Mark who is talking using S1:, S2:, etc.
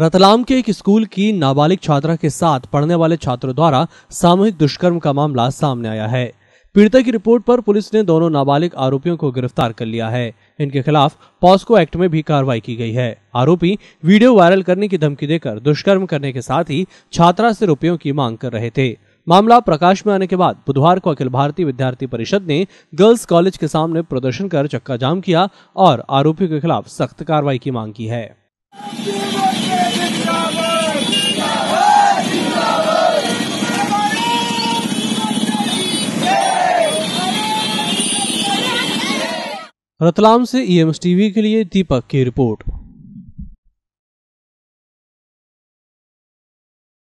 S1: रतलाम के एक स्कूल की नाबालिग छात्रा के साथ पढ़ने वाले छात्रों द्वारा सामूहिक दुष्कर्म का मामला सामने आया है पीड़िता की रिपोर्ट पर पुलिस ने दोनों नाबालिग आरोपियों को गिरफ्तार कर लिया है इनके खिलाफ पॉस्को एक्ट में भी कार्रवाई की गई है आरोपी वीडियो वायरल करने की धमकी देकर दुष्कर्म करने के साथ ही छात्रा से रुपयों की मांग कर रहे थे मामला प्रकाश में आने के बाद बुधवार को अखिल भारतीय विद्यार्थी परिषद ने गर्ल्स कॉलेज के सामने प्रदर्शन कर चक्का जाम किया और आरोपियों के खिलाफ सख्त कार्रवाई की मांग की है रतलाम से ई e टीवी के लिए दीपक की रिपोर्ट